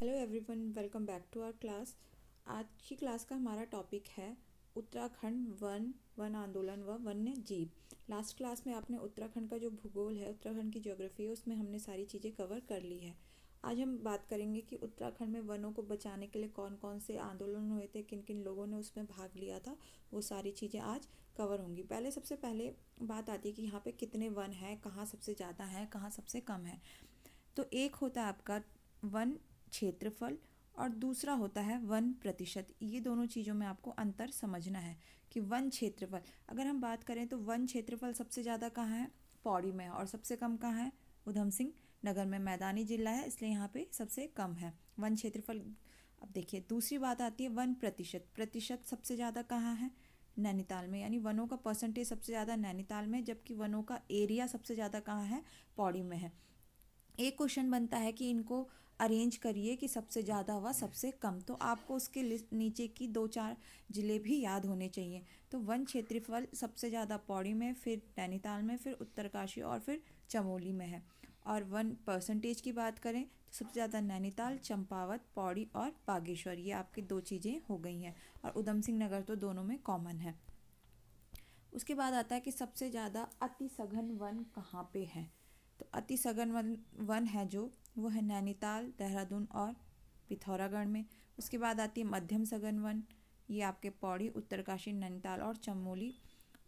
hello everyone welcome back to our class आज की class का हमारा टॉपिक है उत्तराखंड वन वन आंदोलन व वन्य जीव लास्ट क्लास में आपने उत्तराखंड का जो भूगोल है उत्तराखंड की ज्योग्राफी है उसमें हमने सारी चीज़ें कवर कर ली है आज हम बात करेंगे कि उत्तराखंड में वनों को बचाने के लिए कौन कौन से आंदोलन हुए थे किन किन लोगों ने उसमें भाग लिया था वो सारी चीज़ें आज कवर होंगी पहले सबसे पहले बात आती है कि यहाँ पे कितने वन हैं कहाँ सबसे ज़्यादा हैं कहाँ सबसे कम है तो एक होता है आपका वन क्षेत्रफल और दूसरा होता है वन प्रतिशत ये दोनों चीज़ों में आपको अंतर समझना है कि वन क्षेत्रफल अगर हम बात करें तो वन क्षेत्रफल सबसे ज़्यादा कहाँ है पौड़ी में और सबसे कम कहाँ है उधम सिंह नगर में मैदानी जिला है इसलिए यहाँ पे सबसे कम है वन क्षेत्रफल अब देखिए दूसरी बात आती है वन प्रतिशत प्रतिशत सबसे ज़्यादा कहाँ है नैनीताल में यानी वनों का परसेंटेज सबसे ज़्यादा नैनीताल में जबकि वनों का एरिया सबसे ज़्यादा कहाँ है पौड़ी में है एक क्वेश्चन बनता है कि इनको अरेंज करिए कि सबसे ज़्यादा हुआ सबसे कम तो आपको उसके लिस्ट नीचे की दो चार ज़िले भी याद होने चाहिए तो वन क्षेत्रफल सबसे ज़्यादा पौड़ी में फिर नैनीताल में फिर उत्तरकाशी और फिर चमोली में है और वन परसेंटेज की बात करें तो सबसे ज़्यादा नैनीताल चंपावत पौड़ी और बागेश्वर ये आपकी दो चीज़ें हो गई हैं और उधम सिंह नगर तो दोनों में कॉमन है उसके बाद आता है कि सबसे ज़्यादा अति सघन वन कहाँ पे है तो अति सघन वन वन है जो वो है नैनीताल देहरादून और पिथौरागढ़ में उसके बाद आती है मध्यम सघन वन ये आपके पौड़ी उत्तरकाशी नैनीताल और चमोली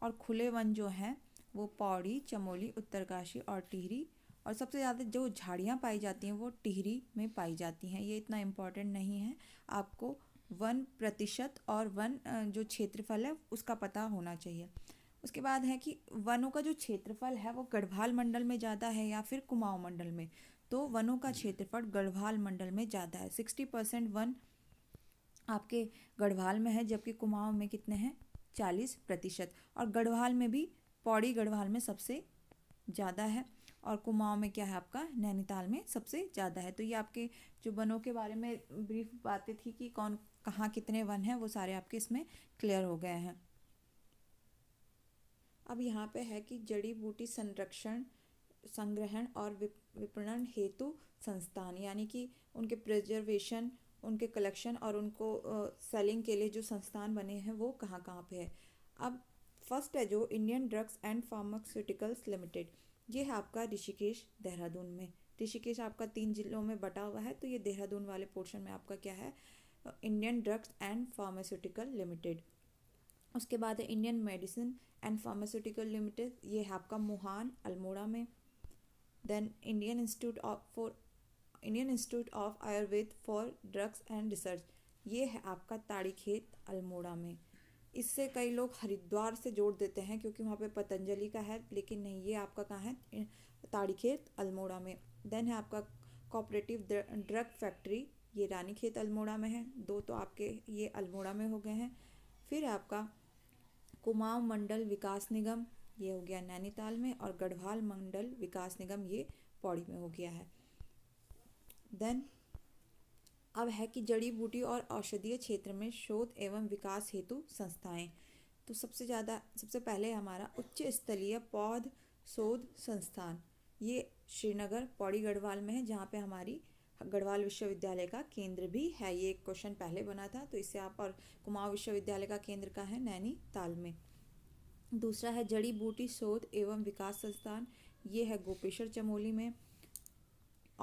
और खुले वन जो हैं वो पौड़ी चमोली उत्तरकाशी और टिहरी और सबसे ज़्यादा जो झाड़ियाँ पाई जाती हैं वो टिहरी में पाई जाती हैं ये इतना इम्पॉर्टेंट नहीं है आपको वन प्रतिशत और वन जो क्षेत्रफल है उसका पता होना चाहिए उसके बाद है कि वनों का जो क्षेत्रफल है वो गढ़वाल मंडल में ज़्यादा है या फिर कुमाऊँ मंडल में तो वनों का क्षेत्रफल गढ़वाल मंडल में ज़्यादा है सिक्सटी परसेंट वन आपके गढ़वाल में है जबकि कुमाऊं में कितने हैं चालीस प्रतिशत और गढ़वाल में भी पौड़ी गढ़वाल में सबसे ज़्यादा है और कुमाऊं में क्या है आपका नैनीताल में सबसे ज़्यादा है तो ये आपके जो वनों के बारे में ब्रीफ बातें थी कि कौन कहाँ कितने वन हैं वो सारे आपके इसमें क्लियर हो गए हैं अब यहाँ पे है कि जड़ी बूटी संरक्षण संग्रहण और विपणन हेतु संस्थान यानी कि उनके प्रिजर्वेशन उनके कलेक्शन और उनको सेलिंग के लिए जो संस्थान बने हैं वो कहाँ कहाँ पे है अब फर्स्ट है जो Indian drugs and pharmaceuticals limited ये है आपका ऋषिकेश देहरादून में ऋषिकेश आपका तीन जिलों में बटा हुआ है तो ये देहरादून वाले पोर्शन में आपका क्या है Indian drugs and pharmaceutical limited उसके बाद है Indian medicine and pharmaceutical limited ये है आपका मोहान अल्मोड़ा में then Indian Institute of for Indian institute of Ayurveda for drugs and research ये है आपका ताड़ी खेत अल्मोड़ा में इससे कई लोग हरिद्वार से जोड़ देते हैं क्योंकि वहाँ पे पतंजलि का है लेकिन नहीं ये आपका कहाँ है ताड़ी खेत अल्मोड़ा में देन है आपका कॉपरेटिव ड्रग फैक्ट्री ये रानी खेत अल्मोड़ा में है दो तो आपके ये अल्मोड़ा में हो गए हैं फिर आपका कुमाऊं मंडल विकास निगम ये हो गया नैनीताल में और गढ़वाल मंडल विकास निगम ये पौड़ी में हो गया है देन अब है कि जड़ी बूटी और औषधीय क्षेत्र में शोध एवं विकास हेतु संस्थाएं तो सबसे ज़्यादा सबसे पहले हमारा उच्च स्तरीय पौध शोध संस्थान ये श्रीनगर पौड़ी गढ़वाल में है जहाँ पे हमारी गढ़वाल विश्वविद्यालय का केंद्र भी है ये एक क्वेश्चन पहले बना था तो इससे आप और कुमाऊँ विश्वविद्यालय का केंद्र का है नैनीताल में दूसरा है जड़ी बूटी शोध एवं विकास संस्थान ये है गोपेश्वर चमोली में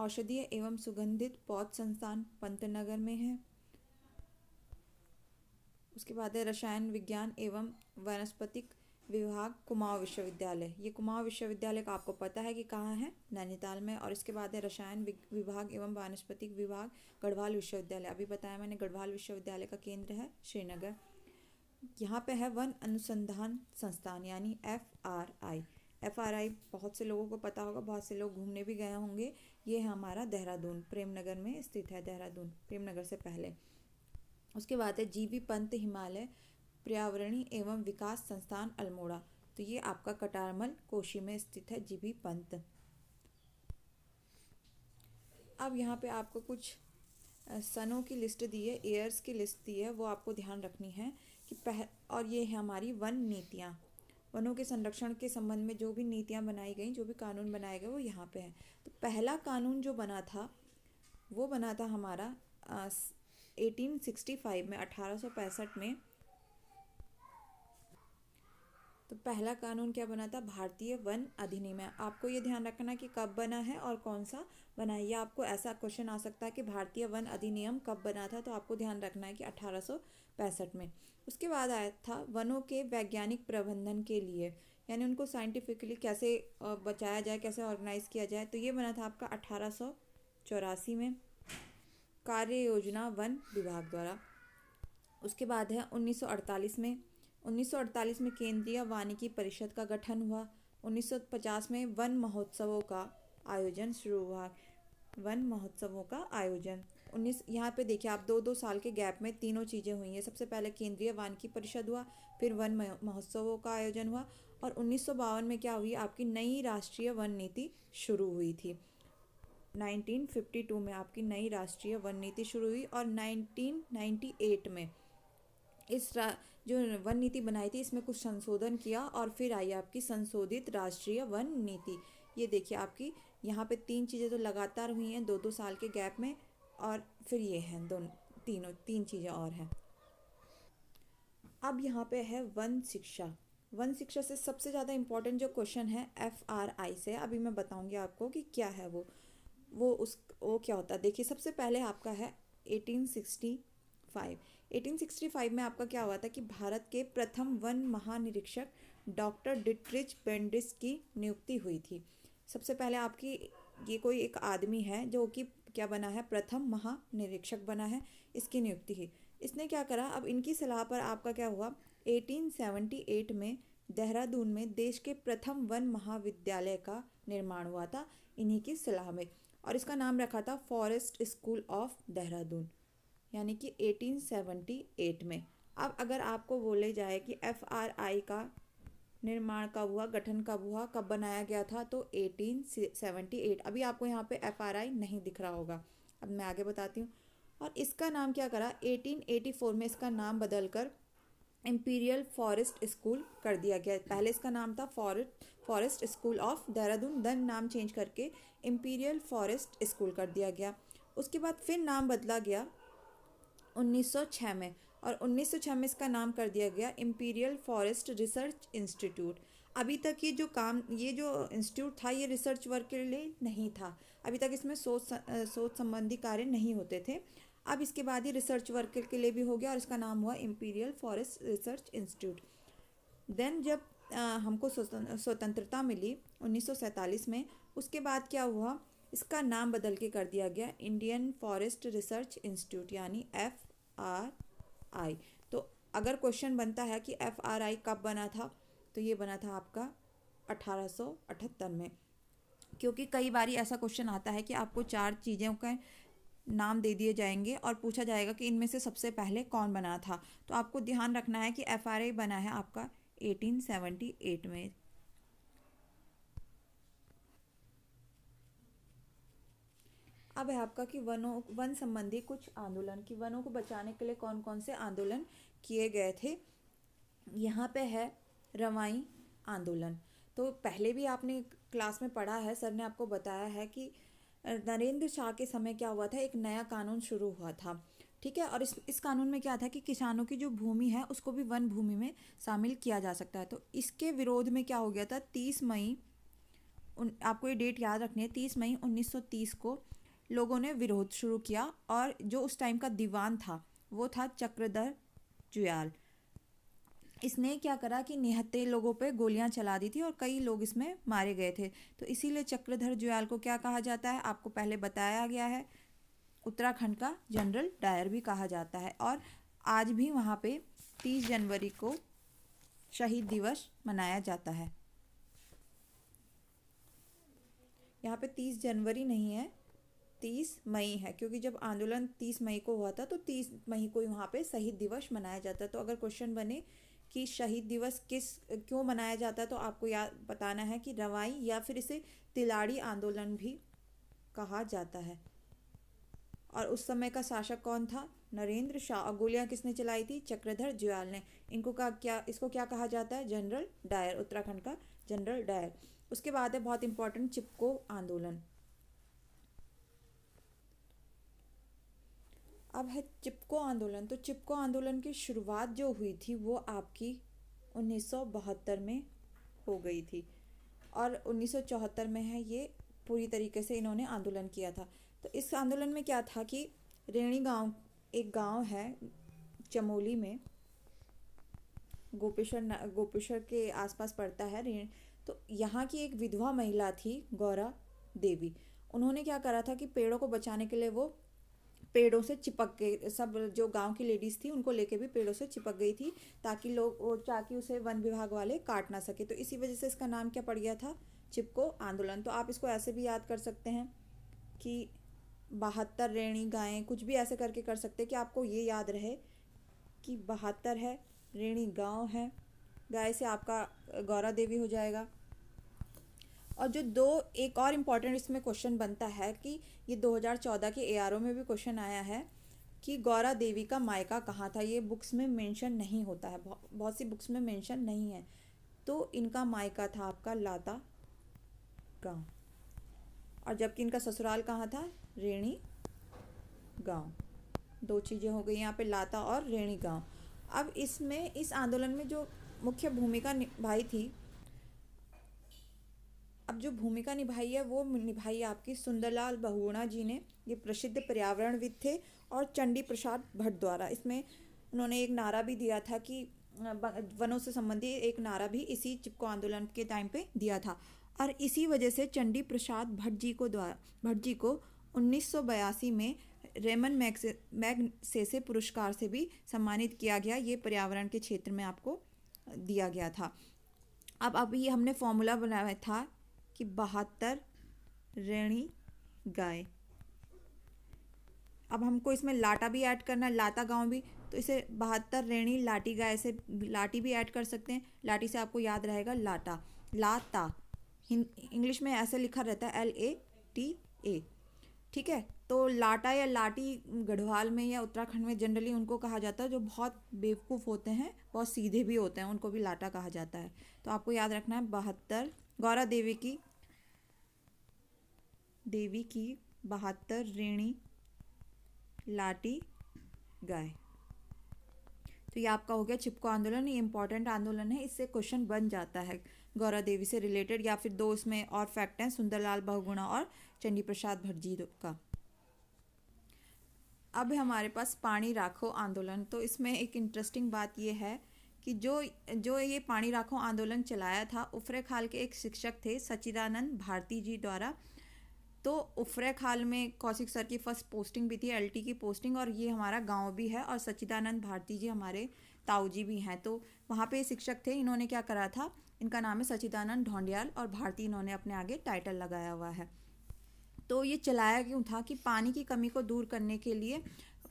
औषधीय एवं सुगंधित पौध संस्थान पंतनगर में है उसके बाद है रसायन विज्ञान एवं वनस्पतिक विभाग कुमाऊं विश्वविद्यालय ये कुमाऊं विश्वविद्यालय का आपको पता है कि कहाँ है नैनीताल में और इसके बाद है रसायन विभाग एवं वनस्पतिक विभाग गढ़वाल विश्वविद्यालय अभी बताया मैंने गढ़वाल विश्वविद्यालय का केंद्र है श्रीनगर यहाँ पे है वन अनुसंधान संस्थान यानी F R I F R I बहुत से लोगों को पता होगा बहुत से लोग घूमने भी गए होंगे ये है हमारा देहरादून प्रेम नगर में स्थित है देहरादून प्रेमनगर से पहले उसके बाद है जी पंत हिमालय पर्यावरणीय एवं विकास संस्थान अल्मोड़ा तो ये आपका कटारमल कोशी में स्थित है जी पंत अब यहाँ पे आपको कुछ सनों की लिस्ट दी है एयर्स की लिस्ट दी है वो आपको ध्यान रखनी है कि पह और ये है हमारी वन नीतियाँ वनों के संरक्षण के संबंध में जो भी नीतियाँ बनाई गई जो भी कानून बनाए गए वो यहाँ पे है तो पहला कानून जो बना था वो बना था हमारा आ, 1865 में अठारह में तो पहला कानून क्या बना था भारतीय वन अधिनियम है आपको ये ध्यान रखना कि कब बना है और कौन सा बना है या आपको ऐसा क्वेश्चन आ सकता है कि भारतीय वन अधिनियम कब बना था तो आपको ध्यान रखना है कि अठारह पैंसठ में उसके बाद आया था वनों के वैज्ञानिक प्रबंधन के लिए यानी उनको साइंटिफिकली कैसे बचाया जाए कैसे ऑर्गेनाइज किया जाए तो ये बना था आपका अठारह में कार्य योजना वन विभाग द्वारा उसके बाद है 1948 में 1948 में केंद्रीय वानिकी परिषद का गठन हुआ 1950 में वन महोत्सवों का आयोजन शुरू हुआ वन महोत्सवों का आयोजन 2019 यहाँ पे देखिए आप दो दो साल के गैप में तीनों चीज़ें हुई हैं सबसे पहले केंद्रीय की परिषद हुआ फिर वन महोत्सवों का आयोजन हुआ और उन्नीस में क्या हुई आपकी नई राष्ट्रीय वन नीति शुरू हुई थी 1952 में आपकी नई राष्ट्रीय वन नीति शुरू हुई और 1998 में इस जो वन नीति बनाई थी इसमें कुछ संशोधन किया और फिर आई आपकी संशोधित राष्ट्रीय वन नीति ये देखिए आपकी यहाँ पे तीन चीज़ें तो लगातार हुई हैं दो दो साल के गैप में और फिर ये हैं दोनों तीनों तीन चीज़ें और हैं अब यहाँ पे है वन शिक्षा वन शिक्षा से सबसे ज़्यादा इम्पॉर्टेंट जो क्वेश्चन है एफ आर आई से अभी मैं बताऊँगी आपको कि क्या है वो वो उस वो क्या होता है देखिए सबसे पहले आपका है eighteen eighteen sixty five sixty five में आपका क्या हुआ था कि भारत के प्रथम वन महानिरीक्षक डॉक्टर डिट्रिच पेंडिस की नियुक्ति हुई थी सबसे पहले आपकी ये कोई एक आदमी है जो कि क्या बना है प्रथम महानिरीक्षक बना है इसकी नियुक्ति हुई इसने क्या करा अब इनकी सलाह पर आपका क्या हुआ 1878 में देहरादून में देश के प्रथम वन महाविद्यालय का निर्माण हुआ था इन्हीं की सलाह में और इसका नाम रखा था फॉरेस्ट स्कूल ऑफ देहरादून यानी कि 1878 में अब अगर आपको बोले जाए कि एफ आर आई का निर्माण कब हुआ गठन कब हुआ कब बनाया गया था तो 1878 अभी आपको यहाँ पे एफ नहीं दिख रहा होगा अब मैं आगे बताती हूँ और इसका नाम क्या करा 1884 में इसका नाम बदल कर इम्पीरियल फॉरेस्ट स्कूल कर दिया गया पहले इसका नाम था forest forest school of Dehradun then नाम चेंज करके इम्पीरियल फॉरेस्ट स्कूल कर दिया गया उसके बाद फिर नाम बदला गया 1906 में और उन्नीस का नाम कर दिया गया इम्पीरियल फॉरेस्ट रिसर्च इंस्टीट्यूट अभी तक ये जो काम ये जो इंस्टीट्यूट था ये रिसर्च वर्क के लिए नहीं था अभी तक इसमें सोच सोच संबंधी कार्य नहीं होते थे अब इसके बाद ही रिसर्च वर्क के लिए भी हो गया और इसका नाम हुआ imperial forest research institute then जब आ, हमको स्वतंत्रता मिली उन्नीस में उसके बाद क्या हुआ इसका नाम बदल के कर दिया गया इंडियन फॉरेस्ट रिसर्च इंस्टीट्यूट यानी एफ आर आई तो अगर क्वेश्चन बनता है कि एफ आर आई कब बना था तो ये बना था आपका अठारह में क्योंकि कई बार ऐसा क्वेश्चन आता है कि आपको चार चीज़ों का नाम दे दिए जाएंगे और पूछा जाएगा कि इनमें से सबसे पहले कौन बना था तो आपको ध्यान रखना है कि एफ बना है आपका 1878 में अब है आपका कि वनों वन संबंधी कुछ आंदोलन कि वनों को बचाने के लिए कौन कौन से आंदोलन किए गए थे यहाँ पे है रवाई आंदोलन तो पहले भी आपने क्लास में पढ़ा है सर ने आपको बताया है कि नरेंद्र शाह के समय क्या हुआ था एक नया कानून शुरू हुआ था ठीक है और इस इस कानून में क्या था कि किसानों की जो भूमि है उसको भी वन भूमि में शामिल किया जा सकता है तो इसके विरोध में क्या हो गया था तीस मई उन आपको ये डेट याद रखनी है तीस मई तीस को लोगों ने विरोध शुरू किया और जो उस टाइम का दीवान था वो था चक्रधर जुयाल इसने क्या करा कि निहत्ते लोगों पे गोलियां चला दी थी और कई लोग इसमें मारे गए थे तो इसीलिए चक्रधर जुयाल को क्या कहा जाता है आपको पहले बताया गया है उत्तराखंड का जनरल डायर भी कहा जाता है और आज भी वहाँ पे तीस जनवरी को शहीद दिवस मनाया जाता है यहाँ पे तीस जनवरी नहीं है तीस मई है क्योंकि जब आंदोलन तीस मई को हुआ था तो तीस मई को यहाँ पे शहीद दिवस मनाया जाता है तो अगर क्वेश्चन बने कि शहीद दिवस किस क्यों मनाया जाता है तो आपको याद बताना है कि रवाई या फिर इसे तिलाड़ी आंदोलन भी कहा जाता है और उस समय का शासक कौन था नरेंद्र शाह और गोलियाँ किसने चलाई थी चक्रधर जुआल ने इनको का क्या इसको क्या कहा जाता है जनरल डायर उत्तराखंड का जनरल डायर उसके बाद है बहुत इंपॉर्टेंट चिपको आंदोलन अब है चिपको आंदोलन तो चिपको आंदोलन की शुरुआत जो हुई थी वो आपकी उन्नीस में हो गई थी और उन्नीस में है ये पूरी तरीके से इन्होंने आंदोलन किया था तो इस आंदोलन में क्या था कि रेणी गांव एक गांव है चमोली में गोपेश्वर गोपेश्वर के आसपास पड़ता है रेण तो यहाँ की एक विधवा महिला थी गौरा देवी उन्होंने क्या करा था कि पेड़ों को बचाने के लिए वो पेड़ों से चिपक गई सब जो गांव की लेडीज़ थी उनको लेके भी पेड़ों से चिपक गई थी ताकि लोग और ताकि उसे वन विभाग वाले काट ना सके तो इसी वजह से इसका नाम क्या पड़ गया था चिपको आंदोलन तो आप इसको ऐसे भी याद कर सकते हैं कि बहत्तर रेणी गायें कुछ भी ऐसे करके कर सकते हैं कि आपको ये याद रहे कि बहत्तर है रेणी गाँव है गाय से आपका गौरा देवी हो जाएगा और जो दो एक और इम्पॉर्टेंट इसमें क्वेश्चन बनता है कि ये 2014 के एआरओ में भी क्वेश्चन आया है कि गौरा देवी का मायका कहाँ था ये बुक्स में मेंशन नहीं होता है बहुत सी बुक्स में मेंशन नहीं है तो इनका मायका था आपका लाता गांव और जबकि इनका ससुराल कहाँ था रेणी गांव दो चीज़ें हो गई यहाँ पे लाता और रेणी गांव अब इसमें इस आंदोलन में जो मुख्य भूमिका निभाई थी अब जो भूमिका निभाई है वो निभाई आपकी सुंदरलाल बहुगुणा जी ने ये प्रसिद्ध पर्यावरणविद थे और चंडी प्रसाद भट्ट द्वारा इसमें उन्होंने एक नारा भी दिया था कि वनों से संबंधित एक नारा भी इसी चिपको आंदोलन के टाइम पे दिया था और इसी वजह से चंडी प्रसाद भट्ट जी को द्वारा भट्ट जी को उन्नीस में रेमन मैग मैग सेसे पुरस्कार से भी सम्मानित किया गया ये पर्यावरण के क्षेत्र में आपको दिया गया था अब अभी हमने फॉर्मूला बनाया था कि बहत्तर ऋणी गाय अब हमको इसमें लाटा भी ऐड करना है लाता गांव भी तो इसे बहत्तर रेणी लाटी गाय से लाटी भी ऐड कर सकते हैं लाटी से आपको याद रहेगा लाटा लाता इंग्लिश में ऐसे लिखा रहता है एल ए टी ए ठीक है तो लाटा या लाटी गढ़वाल में या उत्तराखंड में जनरली उनको कहा जाता है जो बहुत बेवकूफ़ होते हैं बहुत सीधे भी होते हैं उनको भी लाटा कहा जाता है तो आपको याद रखना है बहत्तर गौरा देवी की देवी की बहत्तर ऋणी लाटी गए तो ये आपका हो गया चिपको आंदोलन ये इंपॉर्टेंट आंदोलन है इससे क्वेश्चन बन जाता है गौरा देवी से रिलेटेड या फिर दो उसमें और फैक्ट हैं सुंदरलाल बहुगुणा और चंडी प्रसाद भटजी का अब हमारे पास पानी राखो आंदोलन तो इसमें एक इंटरेस्टिंग बात ये है कि जो जो ये पानी राखो आंदोलन चलाया था उफरे खाल के एक शिक्षक थे सचिदानंद भारती जी द्वारा तो उफरे हाल में कौशिक सर की फर्स्ट पोस्टिंग भी थी एल की पोस्टिंग और ये हमारा गांव भी है और सच्चिदानंद भारती जी हमारे ताऊ जी भी हैं तो वहाँ पे शिक्षक थे इन्होंने क्या करा था इनका नाम है सचिदानंद ढोंडियाल और भारती इन्होंने अपने आगे टाइटल लगाया हुआ है तो ये चलाया क्यों था कि पानी की कमी को दूर करने के लिए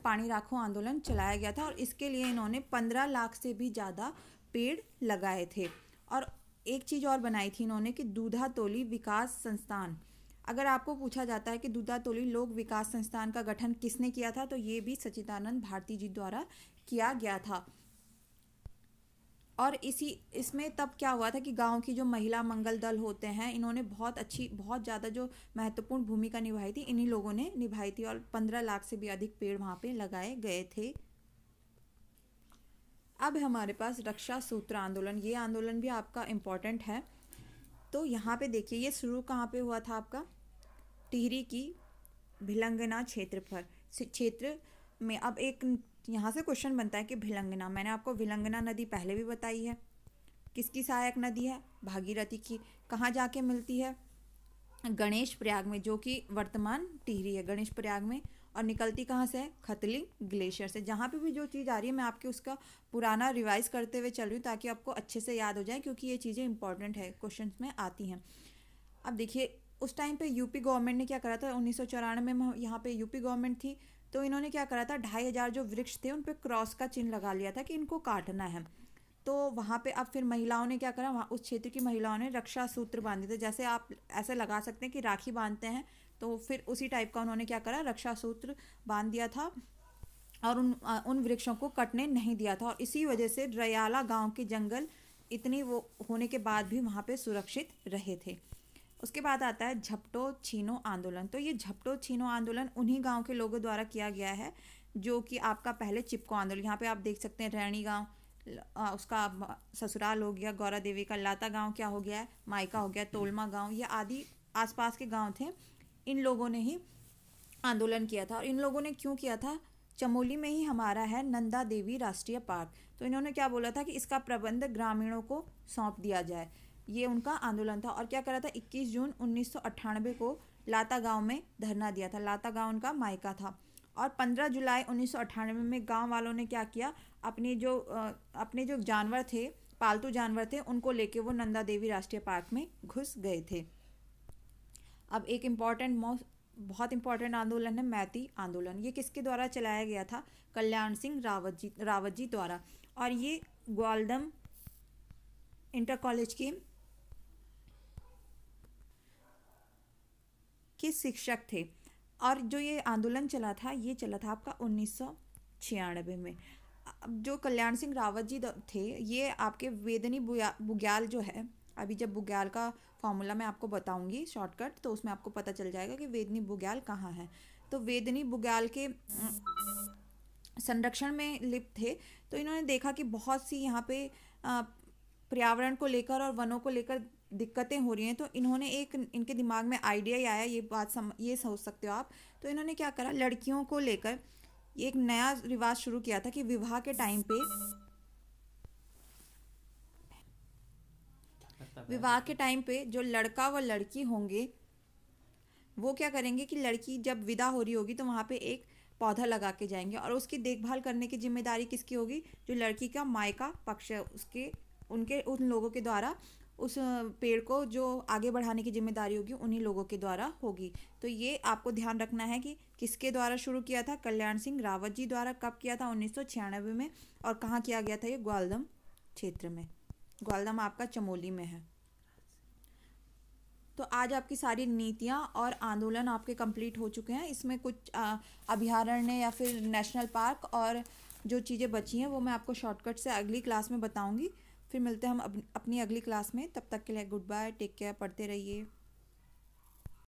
पानी राखो आंदोलन चलाया गया था और इसके लिए इन्होंने पंद्रह लाख से भी ज़्यादा पेड़ लगाए थे और एक चीज़ और बनाई थी इन्होंने कि दूधा तोली विकास संस्थान अगर आपको पूछा जाता है कि दुदातोली लोक विकास संस्थान का गठन किसने किया था तो ये भी सचिदानंद भारती जी द्वारा किया गया था और इसी इसमें तब क्या हुआ था कि गांव की जो महिला मंगल दल होते हैं इन्होंने बहुत अच्छी बहुत ज़्यादा जो महत्वपूर्ण भूमिका निभाई थी इन्हीं लोगों ने निभाई थी और पंद्रह लाख से भी अधिक पेड़ वहाँ पे लगाए गए थे अब हमारे पास रक्षा सूत्र आंदोलन ये आंदोलन भी आपका इम्पॉर्टेंट है तो यहाँ पे देखिए ये शुरू कहाँ पे हुआ था आपका टिहरी की भिलंगना क्षेत्र पर क्षेत्र में अब एक यहाँ से क्वेश्चन बनता है कि भिलंगना मैंने आपको भिलंगना नदी पहले भी बताई है किसकी सहायक नदी है भागीरथी की कहाँ जाके मिलती है गणेश प्रयाग में जो कि वर्तमान टिहरी है गणेश प्रयाग में और निकलती कहाँ से है खतली ग्लेशियर से जहाँ पे भी जो चीज़ आ रही है मैं आपके उसका पुराना रिवाइज करते हुए चल रही हूँ ताकि आपको अच्छे से याद हो जाए क्योंकि ये चीज़ें इंपॉर्टेंट है क्वेश्चन में आती हैं अब देखिए उस टाइम पे यूपी गवर्नमेंट ने क्या करा था उन्नीस में यहाँ पे यूपी गवर्नमेंट थी तो इन्होंने क्या करा था ढाई हज़ार जो वृक्ष थे उन पर क्रॉस का चिन्ह लगा लिया था कि इनको काटना है तो वहाँ पे अब फिर महिलाओं ने क्या करा वहाँ उस क्षेत्र की महिलाओं ने रक्षा सूत्र बांधे थे जैसे आप ऐसे लगा सकते हैं कि राखी बांधते हैं तो फिर उसी टाइप का उन्होंने क्या करा रक्षा सूत्र बांध दिया था और उन उन वृक्षों को कटने नहीं दिया था और इसी वजह से रयाला गांव के जंगल इतनी वो होने के बाद भी वहाँ पे सुरक्षित रहे थे उसके बाद आता है झपटो छीनो आंदोलन तो ये झपटो छीनो आंदोलन उन्हीं गाँव के लोगों द्वारा किया गया है जो कि आपका पहले चिपको आंदोलन यहाँ पे आप देख सकते हैं रैणी गाँव उसका ससुराल हो गया गौरा देवी का लाता गांव क्या हो गया माइका हो गया तोलमा गांव ये आदि आसपास के गांव थे इन लोगों ने ही आंदोलन किया था और इन लोगों ने क्यों किया था चमोली में ही हमारा है नंदा देवी राष्ट्रीय पार्क तो इन्होंने क्या बोला था कि इसका प्रबंध ग्रामीणों को सौंप दिया जाए ये उनका आंदोलन था और क्या करा था 21 जून उन्नीस को लाता गांव में धरना दिया था लाता गांव उनका मायका था और 15 जुलाई उन्नीस में गांव वालों ने क्या किया अपने जो अपने जो जानवर थे पालतू जानवर थे उनको लेके वो नंदा देवी राष्ट्रीय पार्क में घुस गए थे अब एक इम्पॉर्टेंट मोस्ट बहुत इंपॉर्टेंट आंदोलन है मैती आंदोलन ये किसके द्वारा चलाया गया था कल्याण सिंह रावत जी रावत जी द्वारा और ये ग्वालदम इंटर कॉलेज के के शिक्षक थे और जो ये आंदोलन चला था ये चला था आपका उन्नीस में जो कल्याण सिंह रावत जी थे ये आपके वेदनी बुग्याल जो है अभी जब बुग्याल का फॉर्मूला मैं आपको बताऊंगी शॉर्टकट तो उसमें आपको पता चल जाएगा कि वेदनी बुग्याल कहाँ है तो वेदनी बुग्याल के संरक्षण में लिप्त थे तो इन्होंने देखा कि बहुत सी यहाँ पे पर्यावरण को लेकर और वनों को लेकर दिक्कतें हो रही हैं तो इन्होंने एक इनके दिमाग में आइडिया ही आया ये बात सम ये सोच सकते हो आप तो इन्होंने क्या करा लड़कियों को लेकर एक नया रिवाज शुरू किया था कि विवाह के टाइम पे विवाह के टाइम पे जो लड़का व लड़की होंगे वो क्या करेंगे कि लड़की जब विदा हो रही होगी तो वहाँ पे एक पौधा लगा के जाएंगे और उसकी देखभाल करने की जिम्मेदारी किसकी होगी जो लड़की का मायका पक्ष है उसके उनके उन लोगों के द्वारा उस पेड़ को जो आगे बढ़ाने की जिम्मेदारी होगी उन्हीं लोगों के द्वारा होगी तो ये आपको ध्यान रखना है कि किसके द्वारा शुरू किया था कल्याण सिंह रावत जी द्वारा कब किया था उन्नीस में और कहाँ किया गया था ये ग्वालदम क्षेत्र में ग्वालदम आपका चमोली में है तो आज आपकी सारी नीतियाँ और आंदोलन आपके कंप्लीट हो चुके हैं इसमें कुछ अभ्यारण्य या फिर नेशनल पार्क और जो चीज़ें बची हैं वो मैं आपको शॉर्टकट से अगली क्लास में बताऊँगी फिर मिलते हैं हम अपनी अगली क्लास में तब तक के लिए गुड बाय टेक केयर पढ़ते रहिए